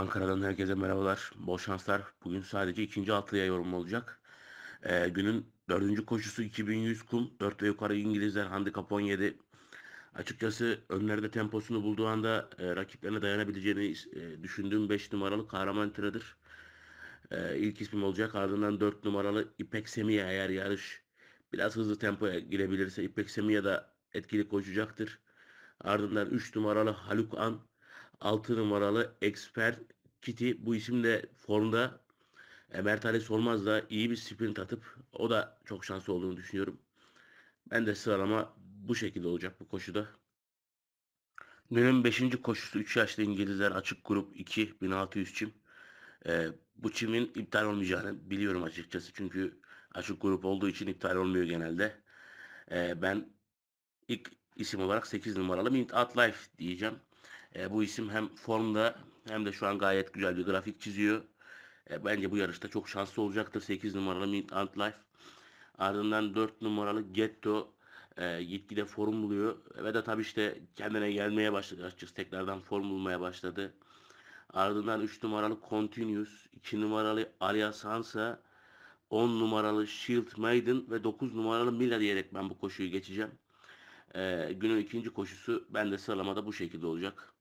Ankara'dan herkese merhabalar. Bol şanslar. Bugün sadece ikinci altıya yorum olacak. Ee, günün dördüncü koşusu 2100 kum. 4 ve yukarı İngilizler handikap 17. Açıkçası önlerde temposunu bulduğu anda e, rakiplerine dayanabileceğini e, düşündüğüm 5 numaralı kahraman tıradır. E, ilk ismim olacak. Ardından 4 numaralı İpek Semiye eğer yarış biraz hızlı tempoya girebilirse İpek Semiye da etkili koşacaktır. Ardından 3 numaralı Haluk An 6 numaralı Expert Kiti bu isimle formda. E, Mert Ali Solmaz da iyi bir sprint atıp o da çok şanslı olduğunu düşünüyorum. Ben de sıralama bu şekilde olacak bu koşuda. Günün 5. koşusu 3 yaşlı İngilizler açık grup 2 1600 çim. E, bu çimin iptal olmayacağını biliyorum açıkçası. Çünkü açık grup olduğu için iptal olmuyor genelde. E, ben ilk isim olarak 8 numaralı Mint Life diyeceğim. E, bu isim hem formda hem de şu an gayet güzel bir grafik çiziyor. E, bence bu yarışta çok şanslı olacaktır. 8 numaralı Mint Ant Life. Ardından 4 numaralı Getto e, gitgide form buluyor. E, ve de tabii işte kendine gelmeye başladı açıkçası. Tekrardan form bulmaya başladı. Ardından 3 numaralı Continuous, 2 numaralı Alias Hansa, 10 numaralı Shield Maiden ve 9 numaralı Mila diyerek ben bu koşuyu geçeceğim. Ee, günün ikinci koşusu ben de sıralamada bu şekilde olacak.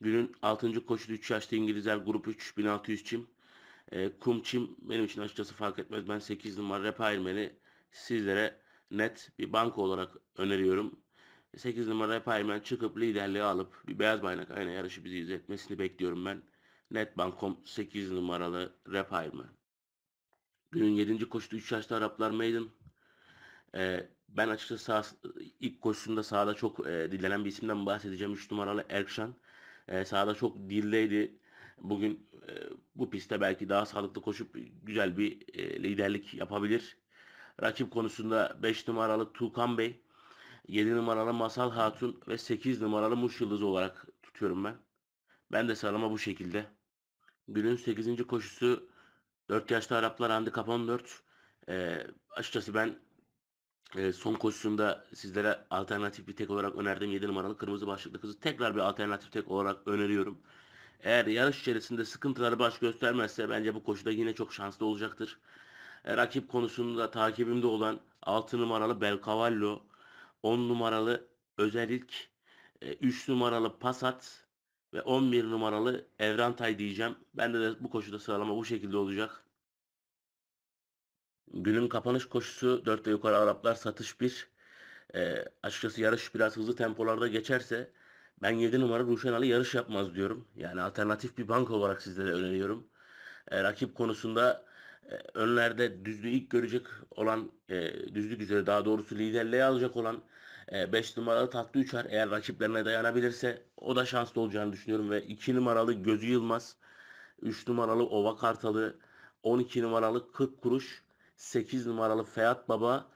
Günün 6. koşu 3 yaşta İngilizler grup 3 1600 çim. E, kum çim benim için açıkçası fark etmez. Ben 8 numara Repairmen'i sizlere net bir banka olarak öneriyorum. 8 numara Repairmen çıkıp liderliği alıp bir beyaz bayrak aynı yarışı bizi izletmesini bekliyorum ben. Net bankom 8 numaralı Repairmen. Günün 7. koşusu 3 yaşta Araplar Maiden. E, ben açıkçası sağ, ilk koşusunda sahada çok e, dilenen bir isimden bahsedeceğim. 3 numaralı Erkşan. E, sahada çok dildeydi. Bugün e, bu pistte belki daha sağlıklı koşup güzel bir e, liderlik yapabilir. Rakip konusunda 5 numaralı Tuğkan Bey, 7 numaralı Masal Hatun ve 8 numaralı Muş Yıldız olarak tutuyorum ben. Ben de sıralama bu şekilde. Günün 8. koşusu 4 yaşlı Araplar handikap 14. E, açıkçası ben e, son koşusunda sizlere alternatif bir tek olarak önerdiğim 7 numaralı kırmızı başlıklı kızı tekrar bir alternatif tek olarak öneriyorum. Eğer yarış içerisinde sıkıntıları baş göstermezse bence bu koşuda yine çok şanslı olacaktır. E, rakip konusunda takibimde olan 6 numaralı Belcavallo, 10 numaralı Özelik, 3 e, numaralı Passat ve 11 numaralı Evrantay diyeceğim. Ben de bu koşuda sıralama bu şekilde olacak. Günün kapanış koşusu 4 yukarı Araplar satış 1. E, ee, açıkçası yarış biraz hızlı tempolarda geçerse ben 7 numara Ruşen Ali yarış yapmaz diyorum. Yani alternatif bir bank olarak sizlere öneriyorum. E, rakip konusunda e, önlerde düzlüğü ilk görecek olan e, düzlük üzere daha doğrusu liderliği alacak olan 5 e, numaralı Tatlı Üçer eğer rakiplerine dayanabilirse o da şanslı olacağını düşünüyorum ve 2 numaralı Gözü Yılmaz 3 numaralı Ova Kartalı 12 numaralı 40 kuruş 8 numaralı Feyat Baba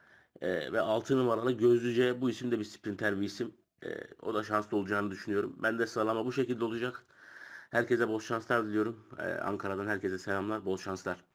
e, ve 6 numaralı Gözlüce. Bu isim de bir sprinter bir isim. E, o da şanslı olacağını düşünüyorum. Ben de sıralama bu şekilde olacak. Herkese bol şanslar diliyorum. E, Ankara'dan herkese selamlar. Bol şanslar.